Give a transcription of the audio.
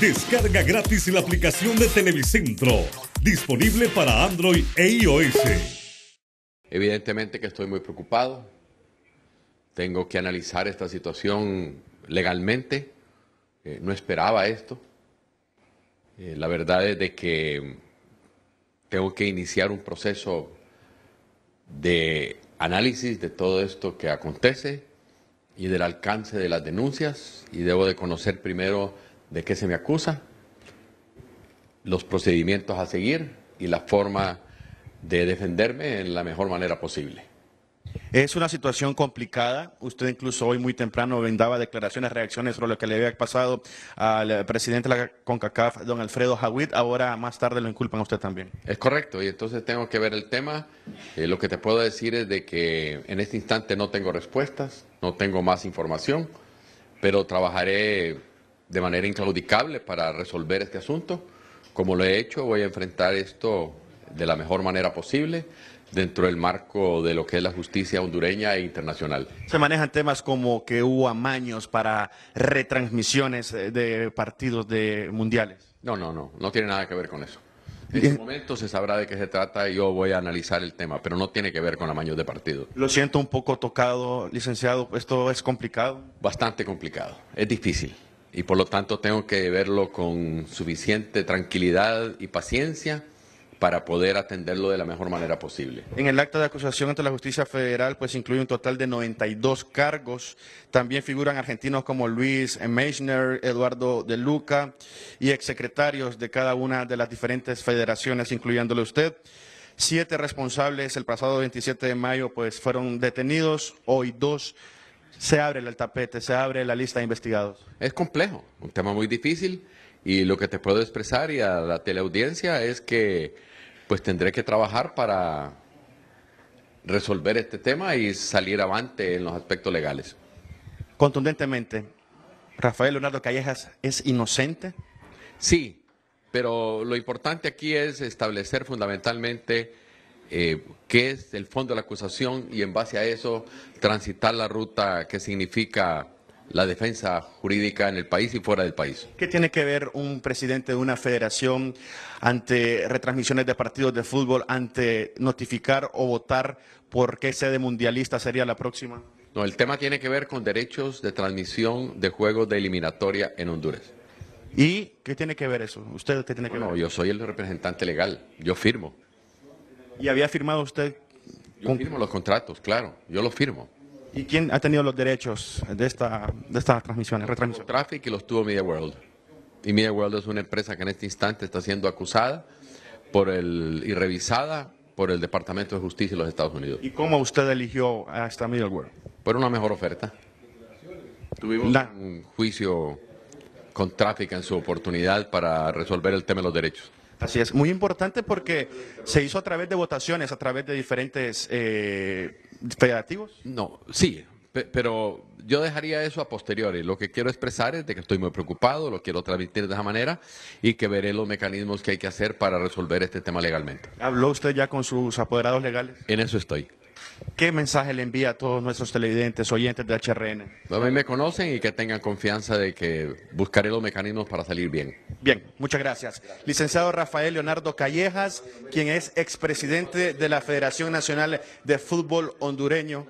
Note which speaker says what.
Speaker 1: Descarga gratis la aplicación de Televicentro, disponible para Android e iOS. Evidentemente que estoy muy preocupado. Tengo que analizar esta situación legalmente. Eh, no esperaba esto. Eh, la verdad es de que tengo que iniciar un proceso de análisis de todo esto que acontece y del alcance de las denuncias y debo de conocer primero de qué se me acusa, los procedimientos a seguir y la forma de defenderme en la mejor manera posible.
Speaker 2: Es una situación complicada. Usted incluso hoy muy temprano brindaba declaraciones, reacciones sobre lo que le había pasado al presidente de la CONCACAF, don Alfredo Hawit. Ahora más tarde lo inculpan a usted también. Es correcto, y entonces
Speaker 1: tengo que ver el tema. Eh, lo que te puedo decir es de que en este instante no tengo respuestas, no tengo más información, pero trabajaré de manera inclaudicable para resolver este asunto. Como lo he hecho, voy a enfrentar esto de la mejor manera posible dentro del marco de lo que es la justicia hondureña e internacional.
Speaker 2: Se manejan temas como que hubo amaños para retransmisiones eh, de partidos de mundiales. No, no, no, no tiene nada que ver con eso.
Speaker 1: En su este momento se sabrá de qué se trata y yo voy a analizar el tema, pero no tiene que ver con amaños de partido.
Speaker 2: Lo siento un poco tocado, licenciado, esto es complicado. Bastante
Speaker 1: complicado, es difícil y por lo tanto tengo que verlo con suficiente tranquilidad y paciencia para poder atenderlo de la mejor manera posible.
Speaker 2: En el acta de acusación ante la justicia federal, pues incluye un total de 92 cargos. También figuran argentinos como Luis Meissner, Eduardo De Luca y exsecretarios de cada una de las diferentes federaciones, incluyéndole usted. Siete responsables el pasado 27 de mayo, pues fueron detenidos. Hoy dos se abre el tapete, se abre la lista de investigados. Es complejo, un tema muy difícil
Speaker 1: y lo que te puedo expresar y a la teleaudiencia es que pues tendré que trabajar para resolver este tema y salir avante en los aspectos
Speaker 2: legales. Contundentemente, Rafael Leonardo Callejas es inocente. Sí,
Speaker 1: pero lo importante aquí es establecer fundamentalmente eh, qué es el fondo de la acusación y en base a eso transitar la ruta que significa la defensa jurídica en el país y fuera del país.
Speaker 2: ¿Qué tiene que ver un presidente de una federación ante retransmisiones de partidos de fútbol, ante notificar o votar por qué sede mundialista sería la próxima?
Speaker 1: No, el tema tiene que ver con derechos de transmisión de juegos de eliminatoria en Honduras.
Speaker 2: ¿Y qué tiene que ver eso? ¿Usted tiene que
Speaker 1: No, yo soy el representante legal, yo firmo.
Speaker 2: ¿Y había firmado usted? Yo los
Speaker 1: contratos, claro, yo los firmo.
Speaker 2: ¿Y quién ha tenido los derechos de, esta, de estas transmisiones, retransmisiones?
Speaker 1: Traffic y los tuvo Media World. Y Media World es una empresa que en este instante está siendo acusada por el, y revisada por el Departamento de Justicia de los Estados Unidos. ¿Y
Speaker 2: cómo usted eligió a esta Media World? Por una mejor oferta.
Speaker 1: Tuvimos un juicio con Traffic en su
Speaker 2: oportunidad para resolver el tema de los derechos. Así es, muy importante porque se hizo a través de votaciones, a través de diferentes eh, federativos. No, sí,
Speaker 1: pero yo dejaría eso a posteriores. Lo que quiero expresar es de que estoy muy preocupado, lo quiero transmitir de esa manera y que veré los mecanismos que hay que hacer para resolver este tema legalmente. ¿Habló usted ya con sus apoderados legales? En eso estoy. ¿Qué mensaje le envía a todos nuestros televidentes, oyentes de HRN? A me conocen y que tengan confianza de que buscaré los mecanismos para salir bien. Bien,
Speaker 2: muchas gracias. Licenciado Rafael Leonardo Callejas, quien es expresidente de la Federación Nacional de Fútbol Hondureño.